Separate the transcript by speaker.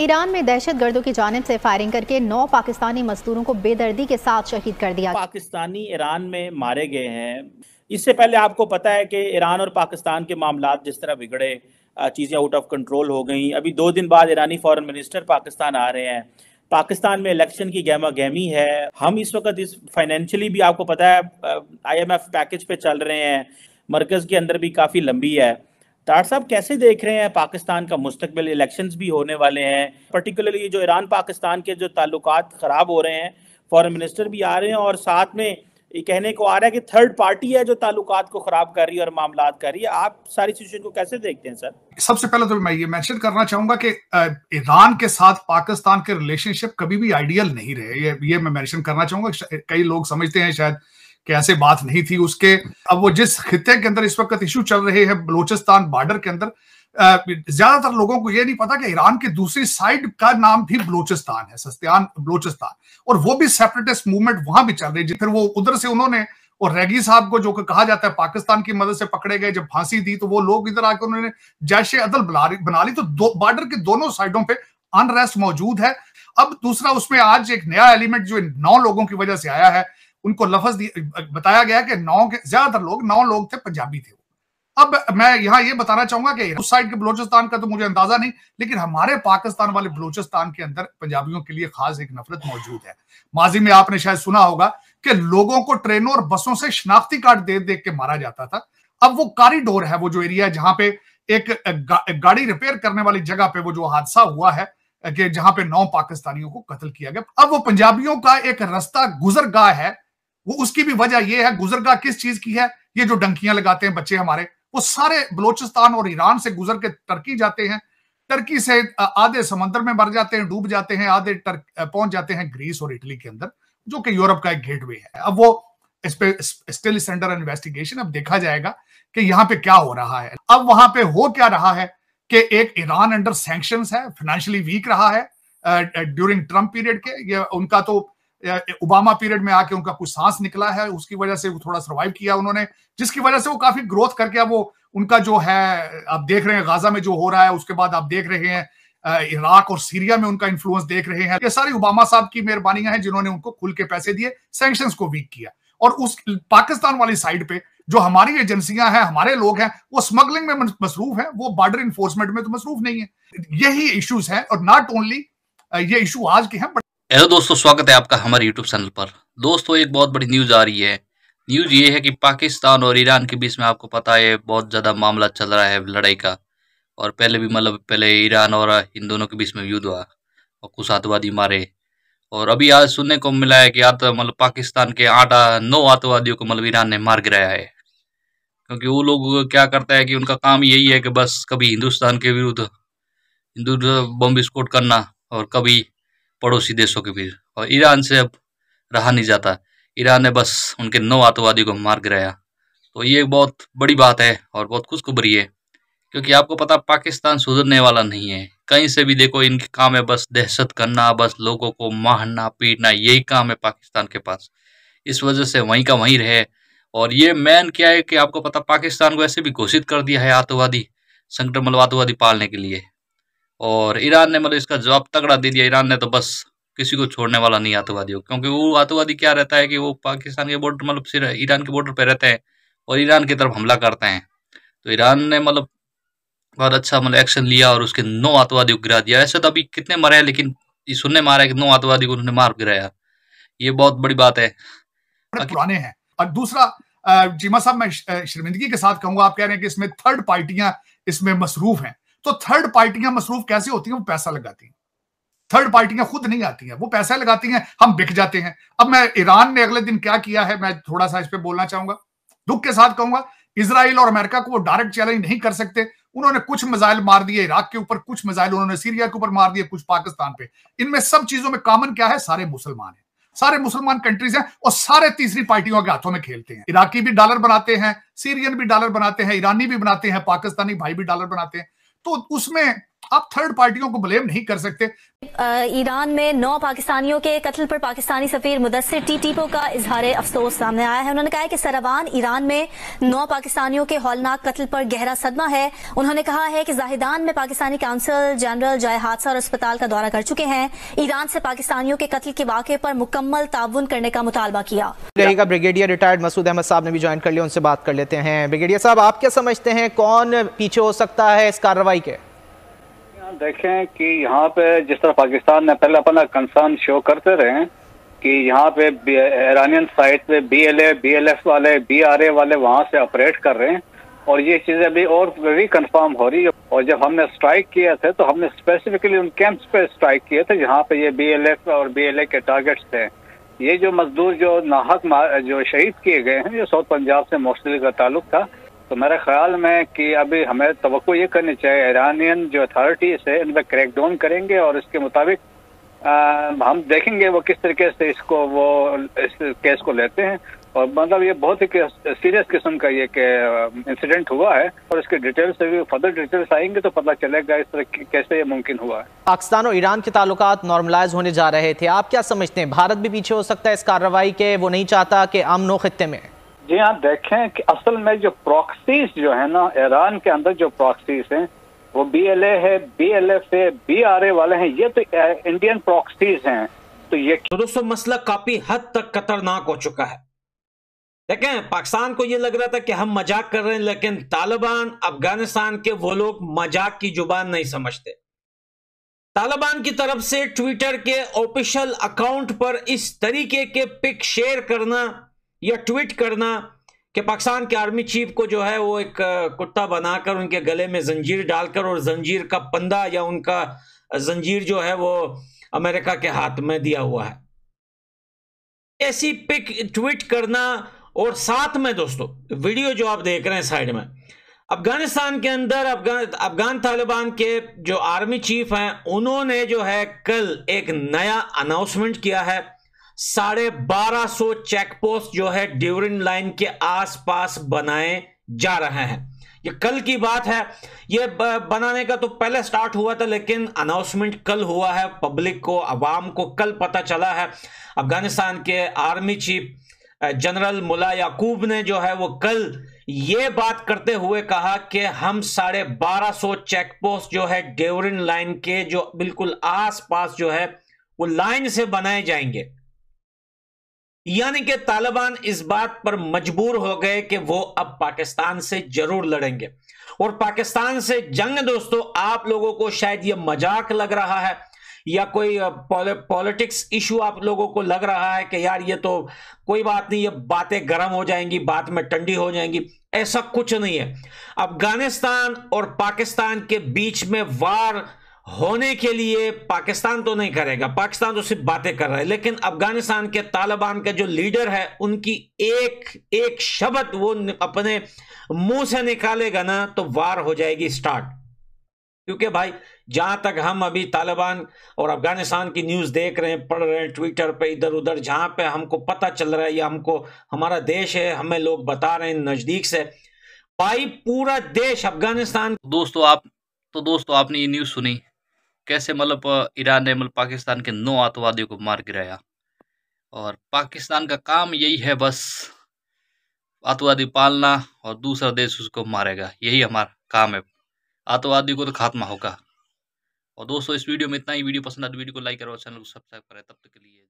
Speaker 1: Iran में दहशत गर्दों की जानब से फायरिंग करके नौ पाकिस्तानी मजदूरों को बेदर्दी के साथ शहीद कर दिया
Speaker 2: पाकिस्तानी ईरान में मारे गए हैं इससे पहले आपको पता है कि ईरान और पाकिस्तान के मामला जिस तरह बिगड़े चीज़ें आउट ऑफ कंट्रोल हो गई अभी दो दिन बाद ईरानी फॉरेन मिनिस्टर पाकिस्तान आ रहे हैं पाकिस्तान में इलेक्शन की गहमा गहमी है हम इस वक्त इस फाइनेंशियली भी आपको पता है आईएमएफ पैकेज पे चल रहे हैं मरकज़ के अंदर भी काफ़ी लंबी है तार साहब कैसे देख रहे हैं पाकिस्तान का मुस्तबिल इलेक्शंस भी होने वाले हैं पर्टिकुलरली जो ईरान पाकिस्तान के जो ताल्लुक ख़राब हो रहे हैं फॉरेन मिनिस्टर भी आ रहे हैं और साथ में ये कहने को आ रहा है कि थर्ड पार्टी है जो ताल्लुक को खराब कर रही है और मामला कर रही है आप सारी सिचुएशन को कैसे देखते हैं सर
Speaker 3: सबसे पहले तो मैं ये मैंशन करना चाहूंगा कि ईरान के साथ पाकिस्तान के रिलेशनशिप कभी भी आइडियल नहीं रहे ये ये मैं मैंशन करना चाहूंगा कई लोग समझते हैं शायद कि ऐसे बात नहीं थी उसके अब वो जिस खत्े के अंदर इस वक्त इशू चल रहे हैं बलोचिस्तान बॉर्डर के अंदर ज्यादातर लोगों को ये नहीं पता कि ईरान के दूसरी साइड का नाम भी बलोचिस्तान है सस्तियान बलोचिस्तान और वो भी सेपरेटिस्ट मूवमेंट वहां भी चल रही है फिर वो उधर से उन्होंने और रैगी साहब को जो कहा जाता है पाकिस्तान की मदद से पकड़े गए जब फांसी दी तो वो लोग इधर आकर उन्होंने जैश अदल बना ली तो बॉर्डर के दोनों साइडों पर अनरेस्ट मौजूद है अब दूसरा उसमें आज एक नया एलिमेंट जो नौ लोगों की वजह से आया है उनको लफज बताया गया कि नौ के ज्यादातर लोग नौ लोग थे पंजाबी थे अब मैं यहां ये बताना चाहूंगा कि उस साइड के बलोचिस्तान का तो मुझे अंदाजा नहीं लेकिन हमारे पाकिस्तान वाले बलोचिस्तान के अंदर पंजाबियों के लिए खास एक नफरत मौजूद है माजी में आपने शायद सुना होगा कि लोगों को ट्रेनों और बसों से शनाख्ती कार्ड दे देख के मारा जाता था अब वो कॉरिडोर है वो जो एरिया जहां पे एक गा, गाड़ी रिपेयर करने वाली जगह पे वो जो हादसा हुआ है कि जहां पे नौ पाकिस्तानियों को कत्ल किया गया अब वो पंजाबियों का एक रास्ता गुजरगाह है वो उसकी भी वजह यह है गुजरगा किस चीज की है ये जो डंकियां लगाते हैं बच्चे हमारे वो सारे बलोचिस्तान और ईरान से गुजर के टर्की जाते हैं टर्की से आधे समंदर में मर जाते हैं डूब जाते हैं आधे पहुंच जाते हैं ग्रीस और इटली के अंदर जो कि यूरोप का एक गेटवे है अब वो इस पे स्टिल अंडर इन्वेस्टिगेशन अब देखा जाएगा कि यहाँ पे क्या हो रहा है अब वहां पे हो क्या रहा है कि एक ईरान अंडर सैंक्शन है फाइनेंशियली वीक रहा है ड्यूरिंग ट्रंप पीरियड के ये उनका तो ओबामा पीरियड में आके उनका कुछ सांस निकला है उसकी वजह से वो थोड़ा सर्वाइव किया उन्होंने जिसकी वजह से वो काफी ग्रोथ करके अब वो उनका जो है आप देख रहे हैं गाजा में जो हो रहा है उसके बाद आप देख रहे हैं इराक और सीरिया में उनका इन्फ्लुएंस देख रहे हैं ये सारी ओबामा साहब की मेहरबानियां हैं जिन्होंने उनको खुल के पैसे दिए सेंक्शन को वीक किया और उस पाकिस्तान वाली साइड पे जो हमारी एजेंसियां हैं हमारे लोग हैं वो स्मगलिंग में मसरूफ हैं वो बॉर्डर इन्फोर्समेंट में तो मसरूफ नहीं है यही इश्यूज हैं और नॉट ओनली ये इशू आज के हैं
Speaker 4: हेलो दोस्तों स्वागत है आपका हमारे यूट्यूब चैनल पर दोस्तों एक बहुत बड़ी न्यूज़ आ रही है न्यूज़ ये है कि पाकिस्तान और ईरान के बीच में आपको पता है बहुत ज़्यादा मामला चल रहा है लड़ाई का और पहले भी मतलब पहले ईरान और इन दोनों के बीच में युद्ध हुआ और कुछ आतंकवादी मारे और अभी आज सुनने को मिला है कि आत मतलब पाकिस्तान के आठ नौ आतंकवादियों को मतलब ईरान ने मार गिराया है क्योंकि वो लोग क्या करता है कि उनका काम यही है कि बस कभी हिंदुस्तान के विरुद्ध हिंदू बम विस्फोट करना और कभी पड़ोसी देशों के बीच और ईरान से अब रहा नहीं जाता ईरान ने बस उनके नौ आतंकवादियों को मार गिराया तो ये बहुत बड़ी बात है और बहुत खुशखबरी है क्योंकि आपको पता पाकिस्तान सुधरने वाला नहीं है कहीं से भी देखो इनके काम है बस दहशत करना बस लोगों को मारना पीटना यही काम है पाकिस्तान के पास इस वजह से वहीं का वहीं रहे और ये मैन क्या है कि आपको पता पाकिस्तान को ऐसे भी घोषित कर दिया है आतंकवादी आतंकवादी पालने के लिए और ईरान ने मतलब इसका जवाब तगड़ा दे दिया ईरान ने तो बस किसी को छोड़ने वाला नहीं आतंकवादियों क्योंकि वो आतंकवादी क्या रहता है कि वो पाकिस्तान के बॉर्डर मतलब सिर्फ ईरान के बॉर्डर पर रहते हैं और ईरान की तरफ हमला करते हैं तो ईरान ने मतलब बहुत अच्छा मतलब एक्शन लिया और उसके नौ आतंकवादी को गिरा दिया ऐसे तो अभी कितने मरे हैं लेकिन ये सुनने मारा है कि नौ आतंकवादी को उन्होंने मार गिराया ये बहुत बड़ी बात है
Speaker 3: पुराने हैं और दूसरा जीमा साहब मैं शर्मिंदगी के साथ कहूंगा आप कह रहे हैं कि इसमें थर्ड पार्टियां इसमें मसरूफ हैं तो थर्ड पार्टियां मसरूफ कैसे होती हैं वो पैसा लगाती हैं थर्ड पार्टियां खुद नहीं आती हैं वो पैसा लगाती हैं हम बिक जाते हैं अब मैं ईरान ने अगले दिन क्या किया है मैं थोड़ा सा इस पर बोलना चाहूंगा दुख के साथ कहूंगा इसराइल और अमेरिका को वो डायरेक्ट चैलेंज नहीं कर सकते उन्होंने कुछ मिजाइल मार दिए इराक के ऊपर कुछ मिजाइल उन्होंने सीरिया के ऊपर मार दिए कुछ पाकिस्तान पे इनमें सब चीजों में कॉमन क्या है सारे मुसलमान हैं सारे मुसलमान कंट्रीज हैं और सारे तीसरी पार्टियों के हाथों में खेलते हैं इराकी भी डॉलर बनाते हैं सीरियन भी डॉलर बनाते हैं ईरानी भी बनाते हैं पाकिस्तानी भाई भी डॉलर बनाते हैं तो उसमें आप थर्ड पार्टियों को ब्लेम नहीं कर सकते
Speaker 2: ईरान में नौ पाकिस्तानियों के कत्ल पर पाकिस्तानी सफीर मुदस्सर टी टीपो का इजहार अफसोस सामने आया है उन्होंने कहा कि सरावान ईरान में नौ पाकिस्तानियों के हौलनाक कत्ल पर गहरा सदमा है उन्होंने कहा है कि जाहिदान में पाकिस्तानी काउंसिल जनरल जाय हादसा और अस्पताल का दौरा कर चुके हैं ईरान से पाकिस्तानियों के कत्ल के वाक़े पर मुकम्मल ताउन करने का मुतालबा किया ब्रिगेडियर रिटायर्ड मसूद अहमद साहब ने भी ज्वाइन कर लिया उनसे बात कर लेते हैं ब्रिगेडियर साहब आप क्या समझते हैं कौन पीछे हो सकता है इस कार्रवाई के
Speaker 1: देखें कि यहाँ पे जिस तरह पाकिस्तान ने पहले अपना कंसर्न शो करते रहे कि यहाँ पे ईरानियन साइड पे बीएलए बीएलएफ वाले बीआरए वाले वहाँ से ऑपरेट कर रहे हैं और ये चीज़ें अभी और भी कंफर्म हो रही है और जब हमने स्ट्राइक किए थे तो हमने स्पेसिफिकली उन कैंप्स पे स्ट्राइक किए थे जहाँ पे ये बीएलएफ और बीएलए के टारगेट्स थे ये जो मजदूर जो नाहक जो शहीद किए गए हैं ये साउथ पंजाब से मोस्टली का ताल्लुक था तो मेरे ख्याल में कि अभी हमें तो ये करनी चाहिए ईरानियन जो अथॉरिटीज है इन पर क्रैकडाउन करेंगे और इसके मुताबिक आ, हम देखेंगे वो किस तरीके से इसको वो इस केस को लेते हैं और मतलब ये बहुत ही सीरियस किस्म का ये के इंसिडेंट हुआ है और इसके डिटेल्स भी फर्दर डिटेल्स आएंगे तो पता चलेगा इस तरह कैसे ये मुमकिन हुआ है
Speaker 2: पाकिस्तान और ईरान के ताल्लुक नॉर्मलाइज होने जा रहे थे आप क्या समझते हैं भारत भी पीछे हो सकता है इस कार्रवाई के वो नहीं चाहता कि अमनो खत्े में
Speaker 1: जी हाँ देखें कि असल में जो प्रॉक्सीज जो है ना ईरान के अंदर जो प्रॉक्सीज हैं वो बी एल ए है बी एल एफ है बी आर ए वाले हैं ये तो इंडियन प्रॉक्सीज हैं
Speaker 2: तो ये तो दोस्तों मसला काफी हद तक खतरनाक हो चुका है देखें पाकिस्तान को ये लग रहा था कि हम मजाक कर रहे हैं लेकिन तालिबान अफगानिस्तान के वो लोग मजाक की जुबान नहीं समझते तालिबान की तरफ से ट्विटर के ऑफिशियल अकाउंट पर इस तरीके के पिक शेयर करना या ट्वीट करना कि पाकिस्तान के आर्मी चीफ को जो है वो एक कुत्ता बनाकर उनके गले में जंजीर डालकर और जंजीर का पंदा या उनका जंजीर जो है वो अमेरिका के हाथ में दिया हुआ है ऐसी पिक ट्वीट करना और साथ में दोस्तों वीडियो जो आप देख रहे हैं साइड में अफगानिस्तान के अंदर अफगान अफगान तालिबान के जो आर्मी चीफ हैं उन्होंने जो है कल एक नया अनाउंसमेंट किया है साढ़े बारह सौ पोस्ट जो है ड्यूरिन लाइन के आसपास बनाए जा रहे हैं ये कल की बात है ये बनाने का तो पहले स्टार्ट हुआ था लेकिन अनाउंसमेंट कल हुआ है पब्लिक को आवाम को कल पता चला है अफगानिस्तान के आर्मी चीफ जनरल मुला याकूब ने जो है वो कल ये बात करते हुए कहा कि हम साढ़े बारह सौ पोस्ट जो है डेवरिन लाइन के जो बिल्कुल आसपास जो है वो लाइन से बनाए जाएंगे यानी कि तालिबान इस बात पर मजबूर हो गए कि वो अब पाकिस्तान से जरूर लड़ेंगे और पाकिस्तान से जंग दोस्तों आप लोगों को शायद ये मजाक लग रहा है या कोई पॉलिटिक्स इशू आप लोगों को लग रहा है कि यार ये तो कोई बात नहीं ये बातें गर्म हो जाएंगी बात में ठंडी हो जाएंगी ऐसा कुछ नहीं है अफगानिस्तान और पाकिस्तान के बीच में वार होने के लिए पाकिस्तान तो नहीं करेगा पाकिस्तान तो सिर्फ बातें कर रहा है लेकिन अफगानिस्तान के तालिबान के जो लीडर है उनकी एक एक शब्द वो अपने मुंह से निकालेगा ना तो वार हो जाएगी स्टार्ट क्योंकि भाई जहां तक हम अभी तालिबान और अफगानिस्तान की न्यूज देख रहे हैं पढ़ रहे हैं ट्विटर पे इधर उधर जहां पे हमको पता चल रहा है या हमको हमारा देश है हमें लोग बता रहे हैं नजदीक से भाई पूरा
Speaker 4: देश अफगानिस्तान दोस्तों आप तो दोस्तों आपने ये न्यूज सुनी कैसे मतलब ईरान ने मतलब पाकिस्तान के नौ आतंकवादियों को मार गिराया और पाकिस्तान का काम यही है बस आतंकवादी पालना और दूसरा देश उसको मारेगा यही हमारा काम है आतंकवादी को तो खात्मा होगा और दोस्तों इस वीडियो में इतना ही वीडियो पसंद आती तो वीडियो को लाइक करो चैनल को सब्सक्राइब करें तब तक के लिए